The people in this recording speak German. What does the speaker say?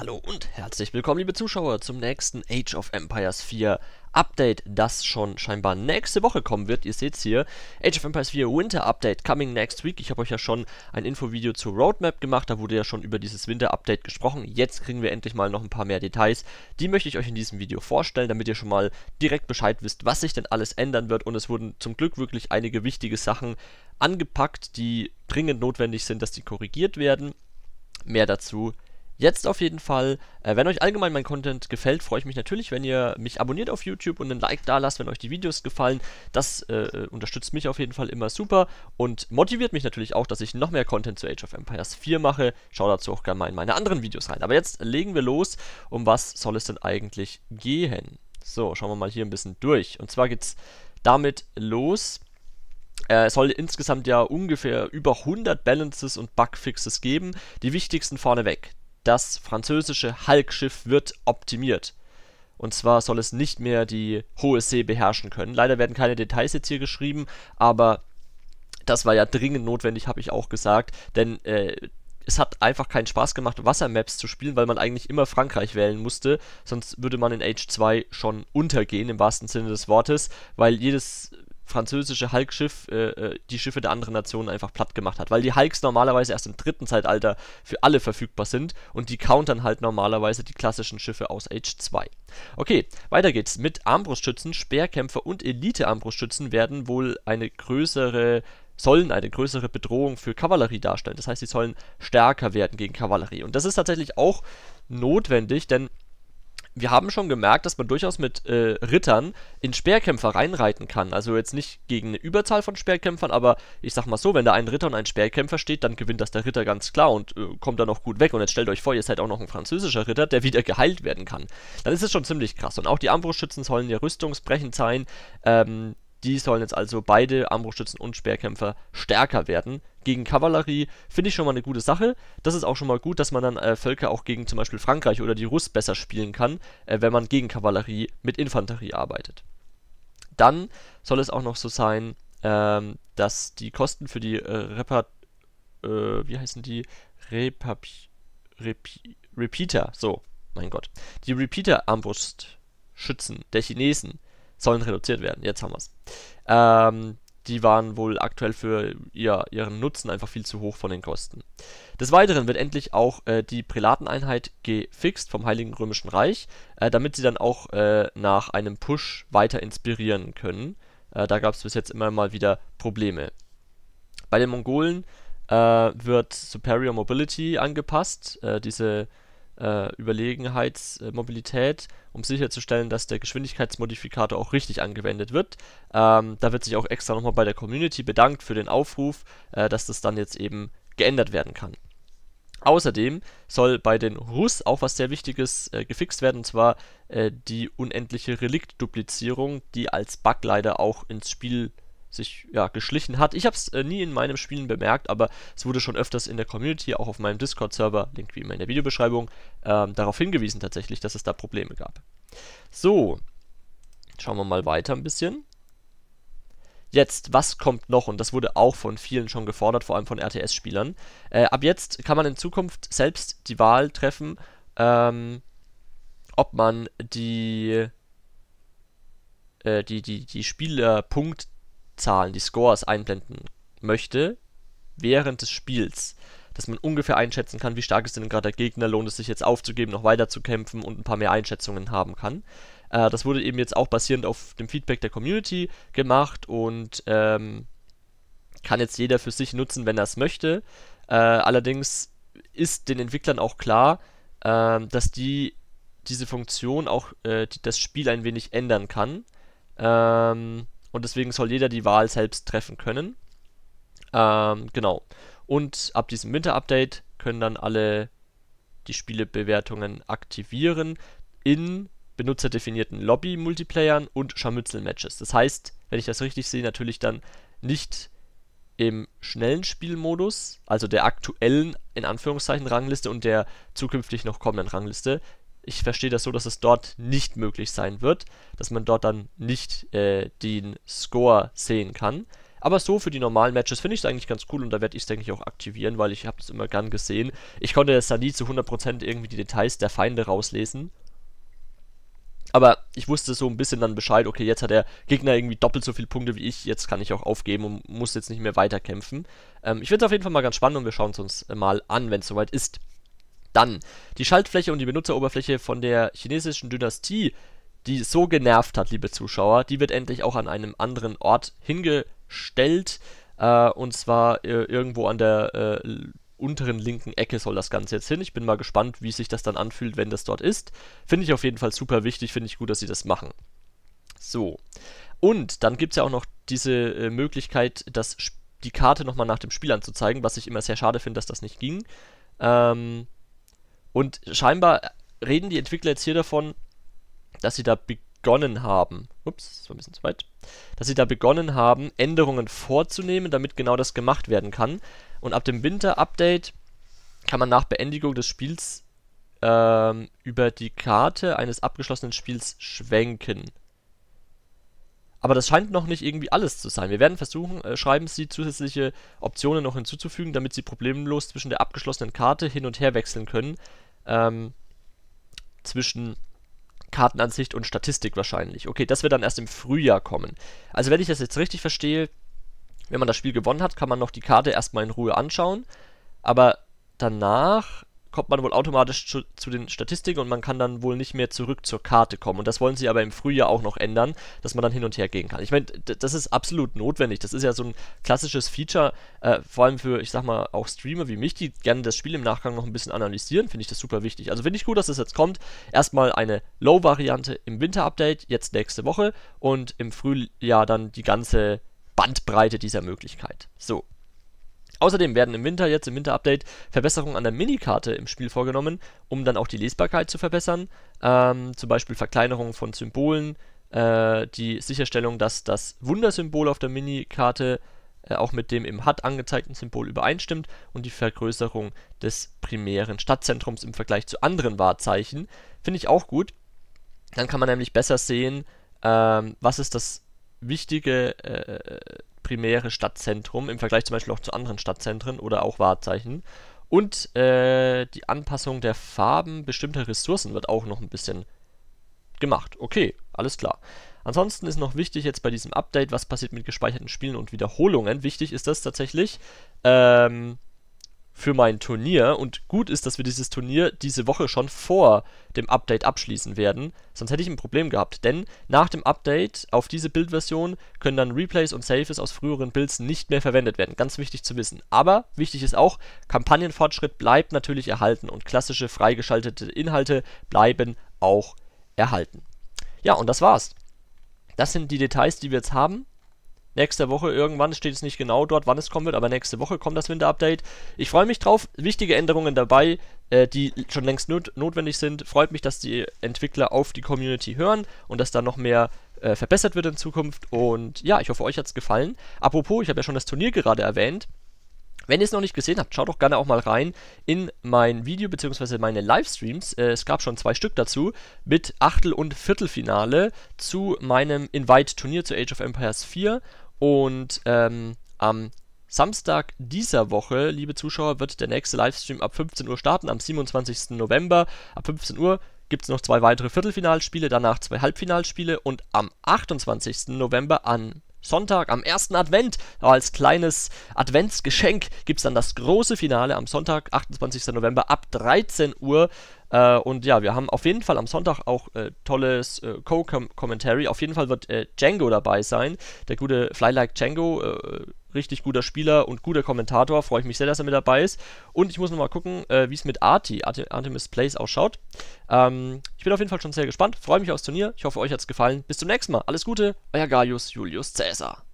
Hallo und herzlich willkommen, liebe Zuschauer, zum nächsten Age of Empires 4 Update, das schon scheinbar nächste Woche kommen wird. Ihr seht es hier, Age of Empires 4 Winter Update coming next week. Ich habe euch ja schon ein Infovideo zur Roadmap gemacht, da wurde ja schon über dieses Winter Update gesprochen. Jetzt kriegen wir endlich mal noch ein paar mehr Details. Die möchte ich euch in diesem Video vorstellen, damit ihr schon mal direkt Bescheid wisst, was sich denn alles ändern wird. Und es wurden zum Glück wirklich einige wichtige Sachen angepackt, die dringend notwendig sind, dass die korrigiert werden. Mehr dazu Jetzt auf jeden Fall, äh, wenn euch allgemein mein Content gefällt, freue ich mich natürlich, wenn ihr mich abonniert auf YouTube und ein Like da lasst, wenn euch die Videos gefallen. Das äh, äh, unterstützt mich auf jeden Fall immer super und motiviert mich natürlich auch, dass ich noch mehr Content zu Age of Empires 4 mache. Schaut dazu auch gerne mal in meine anderen Videos rein. Aber jetzt legen wir los, um was soll es denn eigentlich gehen? So, schauen wir mal hier ein bisschen durch. Und zwar geht's damit los. Äh, es soll insgesamt ja ungefähr über 100 Balances und Bugfixes geben. Die wichtigsten vorneweg das französische Hulk-Schiff wird optimiert. Und zwar soll es nicht mehr die hohe See beherrschen können. Leider werden keine Details jetzt hier geschrieben, aber das war ja dringend notwendig, habe ich auch gesagt. Denn äh, es hat einfach keinen Spaß gemacht, Wassermaps zu spielen, weil man eigentlich immer Frankreich wählen musste. Sonst würde man in Age 2 schon untergehen, im wahrsten Sinne des Wortes, weil jedes französische Hulk-Schiff äh, äh, die Schiffe der anderen Nationen einfach platt gemacht hat. Weil die Hulks normalerweise erst im dritten Zeitalter für alle verfügbar sind und die countern halt normalerweise die klassischen Schiffe aus Age 2. Okay, weiter geht's. Mit Armbrustschützen, Speerkämpfer und Elite-Armbrustschützen werden wohl eine größere sollen eine größere Bedrohung für Kavallerie darstellen. Das heißt, sie sollen stärker werden gegen Kavallerie. Und das ist tatsächlich auch notwendig, denn wir haben schon gemerkt, dass man durchaus mit äh, Rittern in Speerkämpfer reinreiten kann. Also jetzt nicht gegen eine Überzahl von Speerkämpfern, aber ich sag mal so, wenn da ein Ritter und ein Speerkämpfer steht, dann gewinnt das der Ritter ganz klar und äh, kommt dann auch gut weg. Und jetzt stellt euch vor, ihr seid auch noch ein französischer Ritter, der wieder geheilt werden kann. Dann ist es schon ziemlich krass. Und auch die Armbrustschützen sollen ja rüstungsbrechend sein. Ähm, die sollen jetzt also beide Armbrustschützen und Speerkämpfer stärker werden. Gegen Kavallerie finde ich schon mal eine gute Sache. Das ist auch schon mal gut, dass man dann äh, Völker auch gegen zum Beispiel Frankreich oder die Russ besser spielen kann, äh, wenn man gegen Kavallerie mit Infanterie arbeitet. Dann soll es auch noch so sein, ähm, dass die Kosten für die äh, Repar äh, wie heißen die? Repap Rep Repeater, so, mein Gott. Die Repeater-Armbrustschützen der Chinesen sollen reduziert werden. Jetzt haben wir es. Ähm, die waren wohl aktuell für ihr, ihren Nutzen einfach viel zu hoch von den Kosten. Des Weiteren wird endlich auch äh, die Prälateneinheit gefixt vom Heiligen Römischen Reich, äh, damit sie dann auch äh, nach einem Push weiter inspirieren können. Äh, da gab es bis jetzt immer mal wieder Probleme. Bei den Mongolen äh, wird Superior Mobility angepasst. Äh, diese äh, Überlegenheitsmobilität, um sicherzustellen, dass der Geschwindigkeitsmodifikator auch richtig angewendet wird. Ähm, da wird sich auch extra nochmal bei der Community bedankt für den Aufruf, äh, dass das dann jetzt eben geändert werden kann. Außerdem soll bei den Russ auch was sehr Wichtiges äh, gefixt werden, und zwar äh, die unendliche Relikt-Duplizierung, die als Bug leider auch ins Spiel kommt sich ja, geschlichen hat. Ich habe es äh, nie in meinem Spielen bemerkt, aber es wurde schon öfters in der Community, auch auf meinem Discord-Server, Link wie immer in der Videobeschreibung, ähm, darauf hingewiesen tatsächlich, dass es da Probleme gab. So, schauen wir mal weiter ein bisschen. Jetzt, was kommt noch? Und das wurde auch von vielen schon gefordert, vor allem von RTS-Spielern. Äh, ab jetzt kann man in Zukunft selbst die Wahl treffen, ähm, ob man die, äh, die, die, die Spielerpunkt Zahlen, die Scores einblenden möchte während des Spiels, dass man ungefähr einschätzen kann, wie stark ist denn gerade der Gegner, lohnt es sich jetzt aufzugeben, noch weiter zu kämpfen und ein paar mehr Einschätzungen haben kann. Äh, das wurde eben jetzt auch basierend auf dem Feedback der Community gemacht und ähm, kann jetzt jeder für sich nutzen, wenn er es möchte. Äh, allerdings ist den Entwicklern auch klar, äh, dass die diese Funktion auch äh, die, das Spiel ein wenig ändern kann. Ähm, und deswegen soll jeder die Wahl selbst treffen können. Ähm, genau. Und ab diesem Winter-Update können dann alle die Spielebewertungen aktivieren in benutzerdefinierten Lobby-Multiplayern und Scharmützel-Matches. Das heißt, wenn ich das richtig sehe, natürlich dann nicht im schnellen Spielmodus, also der aktuellen in Anführungszeichen Rangliste und der zukünftig noch kommenden Rangliste, ich verstehe das so, dass es dort nicht möglich sein wird, dass man dort dann nicht äh, den Score sehen kann. Aber so für die normalen Matches finde ich es eigentlich ganz cool und da werde ich es, denke ich, auch aktivieren, weil ich habe es immer gern gesehen. Ich konnte es da nie zu 100% irgendwie die Details der Feinde rauslesen. Aber ich wusste so ein bisschen dann Bescheid, okay, jetzt hat der Gegner irgendwie doppelt so viele Punkte wie ich, jetzt kann ich auch aufgeben und muss jetzt nicht mehr weiterkämpfen. Ähm, ich finde es auf jeden Fall mal ganz spannend und wir schauen es uns mal an, wenn es soweit ist. Dann die Schaltfläche und die Benutzeroberfläche von der chinesischen Dynastie, die so genervt hat, liebe Zuschauer, die wird endlich auch an einem anderen Ort hingestellt. Äh, und zwar äh, irgendwo an der äh, unteren linken Ecke soll das Ganze jetzt hin. Ich bin mal gespannt, wie sich das dann anfühlt, wenn das dort ist. Finde ich auf jeden Fall super wichtig, finde ich gut, dass sie das machen. So. Und dann gibt es ja auch noch diese äh, Möglichkeit, das, die Karte nochmal nach dem Spiel anzuzeigen, was ich immer sehr schade finde, dass das nicht ging. Ähm, und scheinbar reden die Entwickler jetzt hier davon, dass sie da begonnen haben. Ups, das war ein bisschen zu weit. Dass sie da begonnen haben, Änderungen vorzunehmen, damit genau das gemacht werden kann. Und ab dem Winter-Update kann man nach Beendigung des Spiels ähm, über die Karte eines abgeschlossenen Spiels schwenken. Aber das scheint noch nicht irgendwie alles zu sein. Wir werden versuchen, äh, schreiben Sie zusätzliche Optionen noch hinzuzufügen, damit Sie problemlos zwischen der abgeschlossenen Karte hin und her wechseln können. Ähm, zwischen Kartenansicht und Statistik wahrscheinlich. Okay, das wird dann erst im Frühjahr kommen. Also wenn ich das jetzt richtig verstehe, wenn man das Spiel gewonnen hat, kann man noch die Karte erstmal in Ruhe anschauen. Aber danach kommt man wohl automatisch zu, zu, den Statistiken und man kann dann wohl nicht mehr zurück zur Karte kommen. Und das wollen sie aber im Frühjahr auch noch ändern, dass man dann hin und her gehen kann. Ich meine, das ist absolut notwendig. Das ist ja so ein klassisches Feature, äh, vor allem für, ich sag mal, auch Streamer wie mich, die gerne das Spiel im Nachgang noch ein bisschen analysieren, finde ich das super wichtig. Also finde ich gut, dass das jetzt kommt. Erstmal eine Low-Variante im Winter-Update, jetzt nächste Woche und im Frühjahr dann die ganze Bandbreite dieser Möglichkeit. So, Außerdem werden im Winter, jetzt im Winter-Update, Verbesserungen an der Minikarte im Spiel vorgenommen, um dann auch die Lesbarkeit zu verbessern. Ähm, zum Beispiel Verkleinerung von Symbolen, äh, die Sicherstellung, dass das Wundersymbol auf der Minikarte äh, auch mit dem im HUD angezeigten Symbol übereinstimmt und die Vergrößerung des primären Stadtzentrums im Vergleich zu anderen Wahrzeichen. Finde ich auch gut. Dann kann man nämlich besser sehen, ähm, was ist das wichtige äh, äh primäre Stadtzentrum im Vergleich zum Beispiel auch zu anderen Stadtzentren oder auch Wahrzeichen. Und äh, die Anpassung der Farben bestimmter Ressourcen wird auch noch ein bisschen gemacht. Okay, alles klar. Ansonsten ist noch wichtig jetzt bei diesem Update, was passiert mit gespeicherten Spielen und Wiederholungen. Wichtig ist das tatsächlich, ähm, für mein Turnier. Und gut ist, dass wir dieses Turnier diese Woche schon vor dem Update abschließen werden. Sonst hätte ich ein Problem gehabt. Denn nach dem Update auf diese Bildversion können dann Replays und Saves aus früheren Builds nicht mehr verwendet werden. Ganz wichtig zu wissen. Aber wichtig ist auch, Kampagnenfortschritt bleibt natürlich erhalten und klassische freigeschaltete Inhalte bleiben auch erhalten. Ja, und das war's. Das sind die Details, die wir jetzt haben. Nächste Woche irgendwann, steht es nicht genau dort, wann es kommen wird, aber nächste Woche kommt das Winter-Update. Ich freue mich drauf. Wichtige Änderungen dabei, äh, die schon längst not notwendig sind. Freut mich, dass die Entwickler auf die Community hören und dass da noch mehr äh, verbessert wird in Zukunft. Und ja, ich hoffe, euch hat es gefallen. Apropos, ich habe ja schon das Turnier gerade erwähnt. Wenn ihr es noch nicht gesehen habt, schaut doch gerne auch mal rein in mein Video bzw. meine Livestreams. Äh, es gab schon zwei Stück dazu mit Achtel- und Viertelfinale zu meinem Invite-Turnier zu Age of Empires 4 und ähm, am Samstag dieser Woche, liebe Zuschauer, wird der nächste Livestream ab 15 Uhr starten, am 27. November. Ab 15 Uhr gibt es noch zwei weitere Viertelfinalspiele, danach zwei Halbfinalspiele und am 28. November an Sonntag, am ersten Advent, als kleines Adventsgeschenk gibt es dann das große Finale am Sonntag, 28. November ab 13 Uhr. Äh, und ja, wir haben auf jeden Fall am Sonntag auch äh, tolles äh, Co-Commentary. Auf jeden Fall wird äh, Django dabei sein. Der gute Fly Like Django äh, richtig guter Spieler und guter Kommentator. Freue ich mich sehr, dass er mit dabei ist. Und ich muss nochmal gucken, äh, wie es mit Arti, Arti Artemis Plays ausschaut. Ähm, ich bin auf jeden Fall schon sehr gespannt. Freue mich aufs Turnier. Ich hoffe, euch hat es gefallen. Bis zum nächsten Mal. Alles Gute. Euer Gaius Julius Caesar.